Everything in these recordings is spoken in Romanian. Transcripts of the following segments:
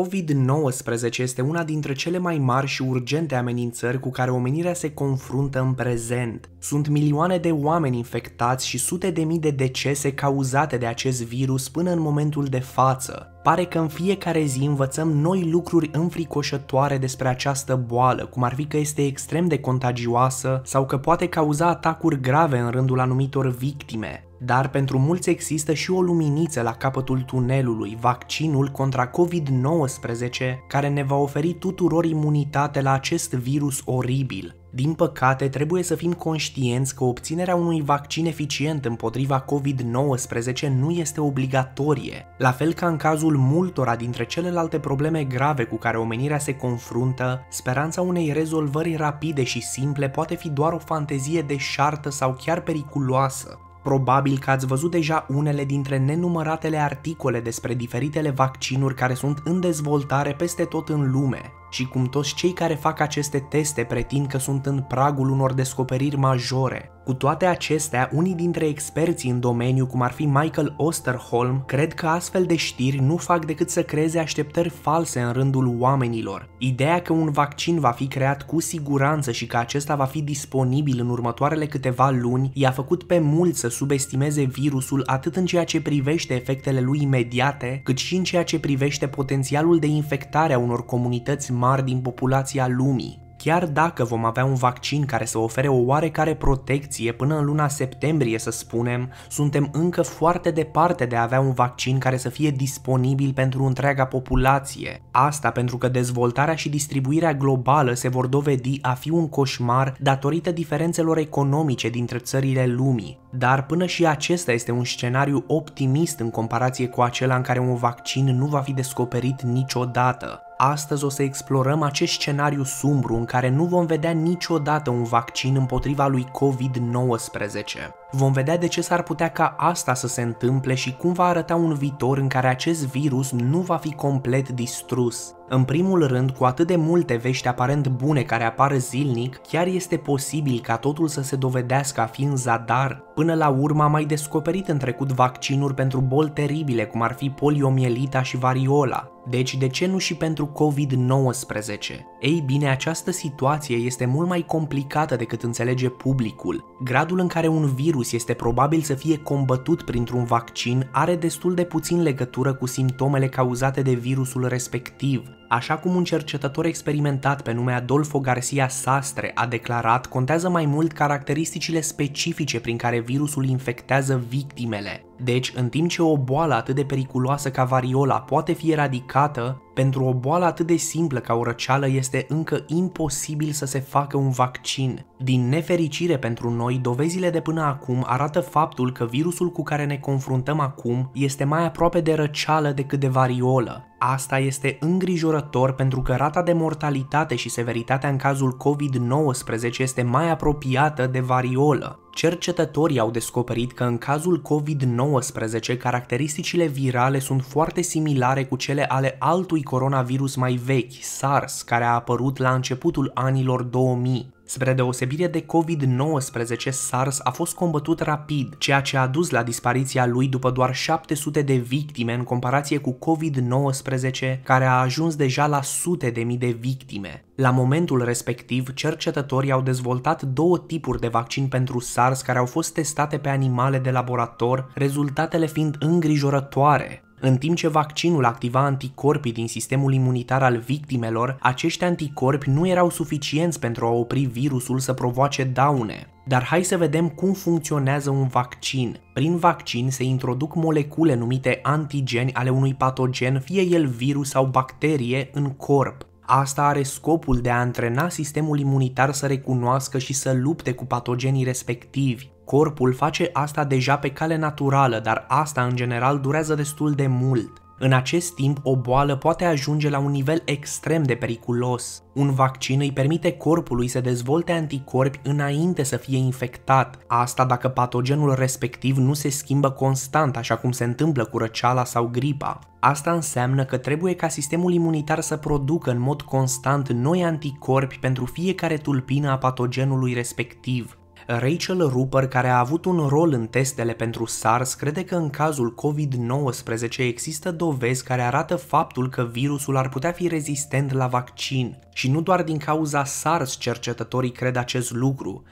COVID-19 este una dintre cele mai mari și urgente amenințări cu care omenirea se confruntă în prezent. Sunt milioane de oameni infectați și sute de mii de decese cauzate de acest virus până în momentul de față. Pare că în fiecare zi învățăm noi lucruri înfricoșătoare despre această boală, cum ar fi că este extrem de contagioasă sau că poate cauza atacuri grave în rândul anumitor victime. Dar pentru mulți există și o luminiță la capătul tunelului, vaccinul contra COVID-19, care ne va oferi tuturor imunitate la acest virus oribil. Din păcate, trebuie să fim conștienți că obținerea unui vaccin eficient împotriva COVID-19 nu este obligatorie, la fel ca în cazul multora dintre celelalte probleme grave cu care omenirea se confruntă, speranța unei rezolvări rapide și simple poate fi doar o fantezie deșartă sau chiar periculoasă. Probabil că ați văzut deja unele dintre nenumăratele articole despre diferitele vaccinuri care sunt în dezvoltare peste tot în lume, și cum toți cei care fac aceste teste pretind că sunt în pragul unor descoperiri majore. Cu toate acestea, unii dintre experții în domeniu, cum ar fi Michael Osterholm, cred că astfel de știri nu fac decât să creeze așteptări false în rândul oamenilor. Ideea că un vaccin va fi creat cu siguranță și că acesta va fi disponibil în următoarele câteva luni i-a făcut pe mulți să subestimeze virusul atât în ceea ce privește efectele lui imediate, cât și în ceea ce privește potențialul de infectare a unor comunități mari din populația lumii. Chiar dacă vom avea un vaccin care să ofere o oarecare protecție până în luna septembrie, să spunem, suntem încă foarte departe de a avea un vaccin care să fie disponibil pentru întreaga populație. Asta pentru că dezvoltarea și distribuirea globală se vor dovedi a fi un coșmar datorită diferențelor economice dintre țările lumii. Dar până și acesta este un scenariu optimist în comparație cu acela în care un vaccin nu va fi descoperit niciodată. Astăzi o să explorăm acest scenariu sumbru în care nu vom vedea niciodată un vaccin împotriva lui COVID-19. Vom vedea de ce s-ar putea ca asta să se întâmple și cum va arăta un viitor în care acest virus nu va fi complet distrus. În primul rând, cu atât de multe vești aparent bune care apar zilnic, chiar este posibil ca totul să se dovedească a fi în zadar. Până la urmă am mai descoperit în trecut vaccinuri pentru boli teribile, cum ar fi poliomielita și variola. Deci, de ce nu și pentru COVID-19? Ei bine, această situație este mult mai complicată decât înțelege publicul. Gradul în care un virus virus este probabil să fie combătut printr-un vaccin are destul de puțin legătură cu simptomele cauzate de virusul respectiv, Așa cum un cercetător experimentat pe nume Adolfo Garcia Sastre a declarat, contează mai mult caracteristicile specifice prin care virusul infectează victimele. Deci, în timp ce o boală atât de periculoasă ca variola poate fi eradicată, pentru o boală atât de simplă ca o răceală este încă imposibil să se facă un vaccin. Din nefericire pentru noi, dovezile de până acum arată faptul că virusul cu care ne confruntăm acum este mai aproape de răceală decât de variolă. Asta este îngrijorător îngrijorător pentru că rata de mortalitate și severitatea în cazul COVID-19 este mai apropiată de variolă. Cercetătorii au descoperit că în cazul COVID-19 caracteristicile virale sunt foarte similare cu cele ale altui coronavirus mai vechi, SARS, care a apărut la începutul anilor 2000. Spre deosebire de COVID-19, SARS a fost combătut rapid, ceea ce a dus la dispariția lui după doar 700 de victime în comparație cu COVID-19, care a ajuns deja la sute de mii de victime. La momentul respectiv, cercetătorii au dezvoltat două tipuri de vaccin pentru SARS care au fost testate pe animale de laborator, rezultatele fiind îngrijorătoare. În timp ce vaccinul activa anticorpii din sistemul imunitar al victimelor, acești anticorpi nu erau suficienți pentru a opri virusul să provoace daune. Dar hai să vedem cum funcționează un vaccin. Prin vaccin se introduc molecule numite antigeni ale unui patogen, fie el virus sau bacterie, în corp. Asta are scopul de a antrena sistemul imunitar să recunoască și să lupte cu patogenii respectivi. Corpul face asta deja pe cale naturală, dar asta în general durează destul de mult. În acest timp, o boală poate ajunge la un nivel extrem de periculos. Un vaccin îi permite corpului să dezvolte anticorpi înainte să fie infectat, asta dacă patogenul respectiv nu se schimbă constant, așa cum se întâmplă cu răceala sau gripa. Asta înseamnă că trebuie ca sistemul imunitar să producă în mod constant noi anticorpi pentru fiecare tulpină a patogenului respectiv. Rachel Rupert, care a avut un rol în testele pentru SARS, crede că în cazul COVID-19 există dovezi care arată faptul că virusul ar putea fi rezistent la vaccin. Și nu doar din cauza SARS cercetătorii cred acest lucru.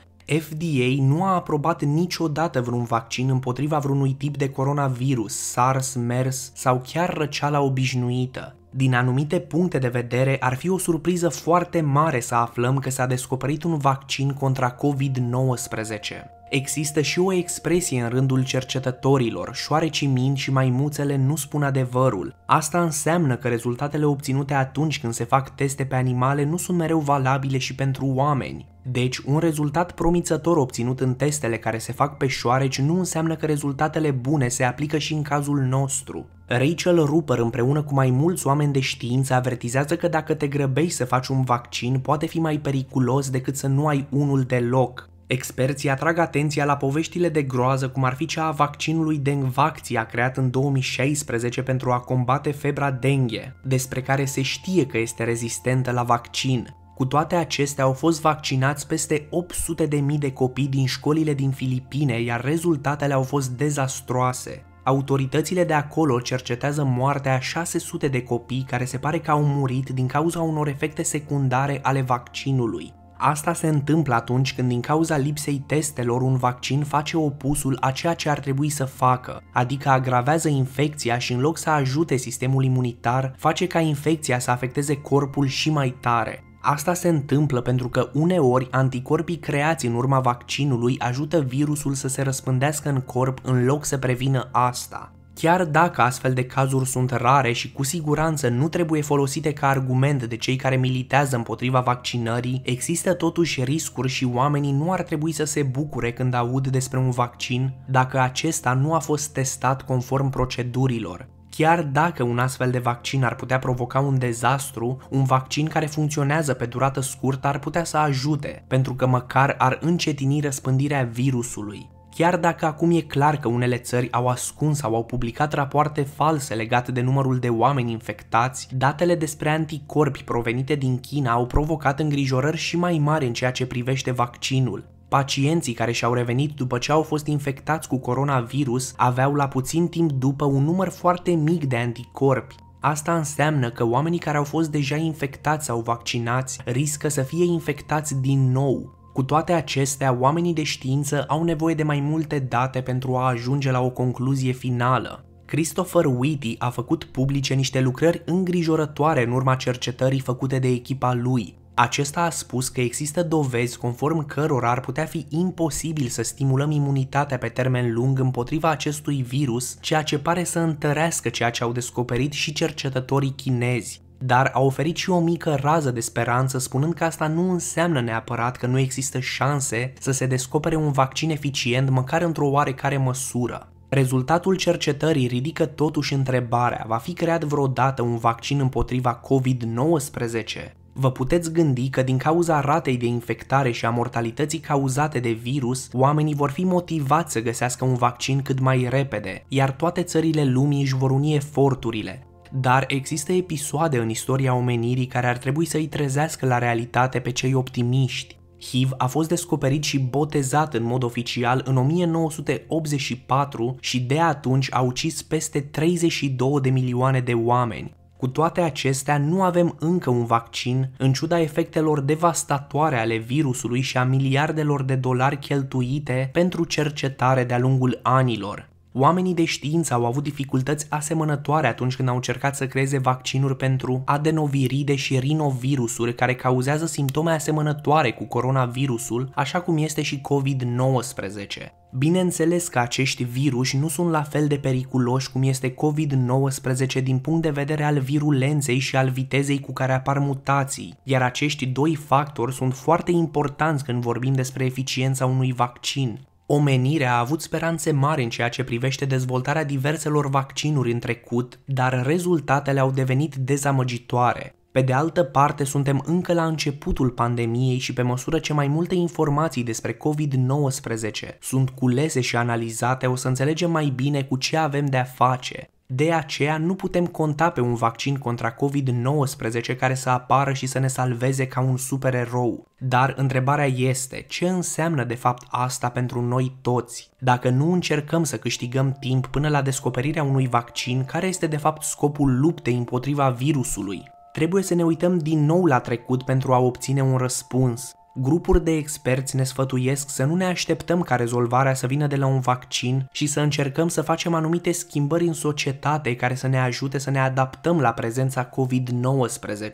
FDA nu a aprobat niciodată vreun vaccin împotriva vreunui tip de coronavirus, SARS, MERS sau chiar răceala obișnuită. Din anumite puncte de vedere, ar fi o surpriză foarte mare să aflăm că s-a descoperit un vaccin contra COVID-19. Există și o expresie în rândul cercetătorilor, șoarecii mini și maimuțele nu spun adevărul. Asta înseamnă că rezultatele obținute atunci când se fac teste pe animale nu sunt mereu valabile și pentru oameni. Deci, un rezultat promițător obținut în testele care se fac pe șoareci nu înseamnă că rezultatele bune se aplică și în cazul nostru. Rachel Rupert împreună cu mai mulți oameni de știință avertizează că dacă te grăbești să faci un vaccin, poate fi mai periculos decât să nu ai unul deloc. Experții atrag atenția la poveștile de groază cum ar fi cea a vaccinului Dengvaxia creat în 2016 pentru a combate febra dengue, despre care se știe că este rezistentă la vaccin. Cu toate acestea au fost vaccinați peste 800.000 de copii din școlile din Filipine, iar rezultatele au fost dezastroase. Autoritățile de acolo cercetează moartea a 600 de copii care se pare că au murit din cauza unor efecte secundare ale vaccinului. Asta se întâmplă atunci când din cauza lipsei testelor un vaccin face opusul a ceea ce ar trebui să facă, adică agravează infecția și în loc să ajute sistemul imunitar, face ca infecția să afecteze corpul și mai tare. Asta se întâmplă pentru că uneori anticorpii creați în urma vaccinului ajută virusul să se răspândească în corp în loc să prevină asta. Chiar dacă astfel de cazuri sunt rare și cu siguranță nu trebuie folosite ca argument de cei care militează împotriva vaccinării, există totuși riscuri și oamenii nu ar trebui să se bucure când aud despre un vaccin dacă acesta nu a fost testat conform procedurilor chiar dacă un astfel de vaccin ar putea provoca un dezastru, un vaccin care funcționează pe durată scurtă ar putea să ajute, pentru că măcar ar încetini răspândirea virusului. Chiar dacă acum e clar că unele țări au ascuns sau au publicat rapoarte false legate de numărul de oameni infectați, datele despre anticorpi provenite din China au provocat îngrijorări și mai mari în ceea ce privește vaccinul. Pacienții care și-au revenit după ce au fost infectați cu coronavirus aveau la puțin timp după un număr foarte mic de anticorpi, Asta înseamnă că oamenii care au fost deja infectați sau vaccinați riscă să fie infectați din nou. Cu toate acestea, oamenii de știință au nevoie de mai multe date pentru a ajunge la o concluzie finală. Christopher Whitty a făcut publice niște lucrări îngrijorătoare în urma cercetării făcute de echipa lui. Acesta a spus că există dovezi conform cărora ar putea fi imposibil să stimulăm imunitatea pe termen lung împotriva acestui virus, ceea ce pare să întărească ceea ce au descoperit și cercetătorii chinezi. Dar a oferit și o mică rază de speranță spunând că asta nu înseamnă neapărat că nu există șanse să se descopere un vaccin eficient măcar într-o oarecare măsură. Rezultatul cercetării ridică totuși întrebarea, va fi creat vreodată un vaccin împotriva COVID-19? vă puteți gândi că din cauza ratei de infectare și a mortalității cauzate de virus, oamenii vor fi motivați să găsească un vaccin cât mai repede, iar toate țările lumii își vor uni eforturile. Dar există episoade în istoria omenirii care ar trebui să-i trezească la realitate pe cei optimiști. HIV a fost descoperit și botezat în mod oficial în 1984 și de atunci a ucis peste 32 de milioane de oameni. Cu toate acestea, nu avem încă un vaccin, în ciuda efectelor devastatoare ale virusului și a miliardelor de dolari cheltuite pentru cercetare de-a lungul anilor. Oamenii de știință au avut dificultăți asemănătoare atunci când au încercat să creeze vaccinuri pentru adenoviride și rinovirusuri care cauzează simptome asemănătoare cu coronavirusul, așa cum este și COVID-19. Bineînțeles că acești viruși nu sunt la fel de periculoși cum este COVID-19 din punct de vedere al virulenței și al vitezei cu care apar mutații, iar acești doi factori sunt foarte importanți când vorbim despre eficiența unui vaccin. Omenirea a avut speranțe mari în ceea ce privește dezvoltarea diverselor vaccinuri în trecut, dar rezultatele au devenit dezamăgitoare. Pe de altă parte, suntem încă la începutul pandemiei și pe măsură ce mai multe informații despre COVID-19 sunt culese și analizate, o să înțelegem mai bine cu ce avem de-a face. De aceea nu putem conta pe un vaccin contra COVID-19 care să apară și să ne salveze ca un supererou. Dar întrebarea este, ce înseamnă de fapt asta pentru noi toți? Dacă nu încercăm să câștigăm timp până la descoperirea unui vaccin, care este de fapt scopul luptei împotriva virusului? Trebuie să ne uităm din nou la trecut pentru a obține un răspuns. Grupuri de experți ne sfătuiesc să nu ne așteptăm ca rezolvarea să vină de la un vaccin și să încercăm să facem anumite schimbări în societate care să ne ajute să ne adaptăm la prezența COVID-19.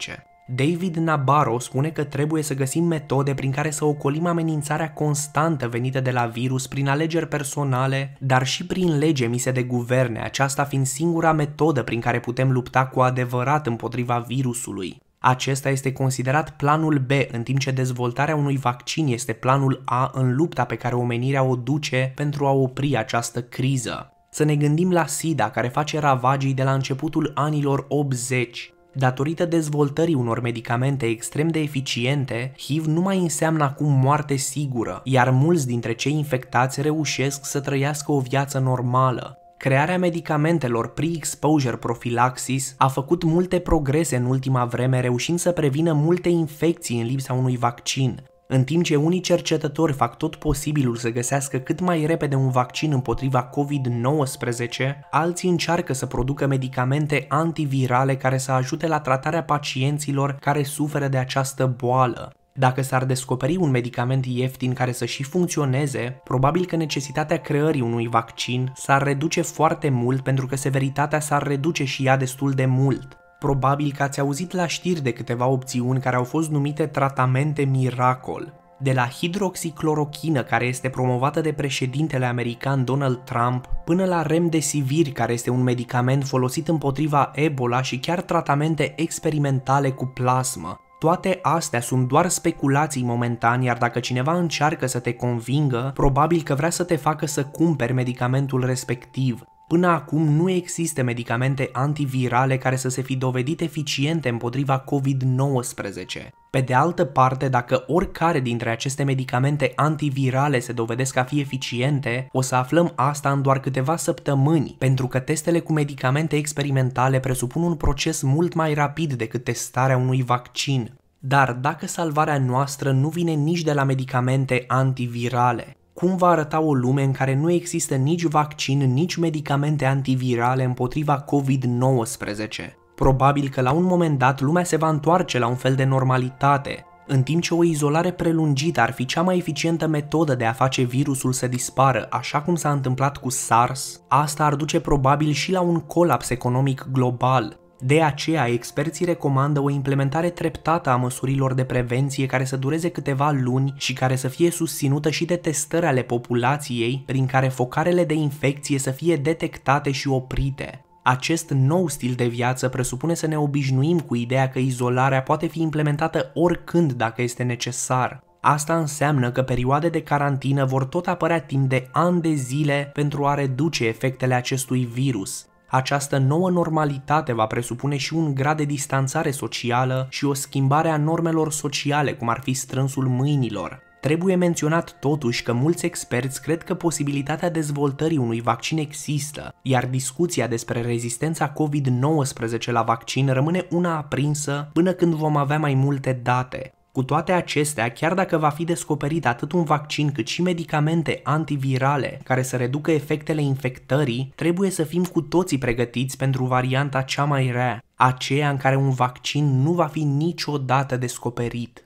David Nabarro spune că trebuie să găsim metode prin care să ocolim amenințarea constantă venită de la virus prin alegeri personale, dar și prin lege emise de guverne, aceasta fiind singura metodă prin care putem lupta cu adevărat împotriva virusului. Acesta este considerat planul B, în timp ce dezvoltarea unui vaccin este planul A în lupta pe care omenirea o duce pentru a opri această criză. Să ne gândim la SIDA, care face ravagii de la începutul anilor 80. Datorită dezvoltării unor medicamente extrem de eficiente, HIV nu mai înseamnă acum moarte sigură, iar mulți dintre cei infectați reușesc să trăiască o viață normală. Crearea medicamentelor pre-exposure prophylaxis a făcut multe progrese în ultima vreme, reușind să prevină multe infecții în lipsa unui vaccin. În timp ce unii cercetători fac tot posibilul să găsească cât mai repede un vaccin împotriva COVID-19, alții încearcă să producă medicamente antivirale care să ajute la tratarea pacienților care suferă de această boală. Dacă s-ar descoperi un medicament ieftin care să și funcționeze, probabil că necesitatea creării unui vaccin s-ar reduce foarte mult pentru că severitatea s-ar reduce și ea destul de mult. Probabil că ați auzit la știri de câteva opțiuni care au fost numite tratamente miracol, de la hidroxiclorochină care este promovată de președintele american Donald Trump, până la remdesivir care este un medicament folosit împotriva Ebola și chiar tratamente experimentale cu plasmă. Toate astea sunt doar speculații momentan, iar dacă cineva încearcă să te convingă, probabil că vrea să te facă să cumperi medicamentul respectiv. Până acum nu există medicamente antivirale care să se fi dovedit eficiente împotriva COVID-19. Pe de altă parte, dacă oricare dintre aceste medicamente antivirale se dovedesc a fi eficiente, o să aflăm asta în doar câteva săptămâni, pentru că testele cu medicamente experimentale presupun un proces mult mai rapid decât testarea unui vaccin. Dar dacă salvarea noastră nu vine nici de la medicamente antivirale, cum va arăta o lume în care nu există nici vaccin, nici medicamente antivirale împotriva COVID-19. Probabil că la un moment dat lumea se va întoarce la un fel de normalitate, în timp ce o izolare prelungită ar fi cea mai eficientă metodă de a face virusul să dispară, așa cum s-a întâmplat cu SARS, asta ar duce probabil și la un colaps economic global, de aceea, experții recomandă o implementare treptată a măsurilor de prevenție care să dureze câteva luni și care să fie susținută și de testări ale populației, prin care focarele de infecție să fie detectate și oprite. Acest nou stil de viață presupune să ne obișnuim cu ideea că izolarea poate fi implementată oricând dacă este necesar. Asta înseamnă că perioade de carantină vor tot apărea timp de ani de zile pentru a reduce efectele acestui virus, această nouă normalitate va presupune și un grad de distanțare socială și o schimbare a normelor sociale, cum ar fi strânsul mâinilor. Trebuie menționat totuși că mulți experți cred că posibilitatea dezvoltării unui vaccin există, iar discuția despre rezistența COVID-19 la vaccin rămâne una aprinsă până când vom avea mai multe date. Cu toate acestea, chiar dacă va fi descoperit atât un vaccin cât și medicamente antivirale care să reducă efectele infectării, trebuie să fim cu toții pregătiți pentru varianta cea mai rea, aceea în care un vaccin nu va fi niciodată descoperit.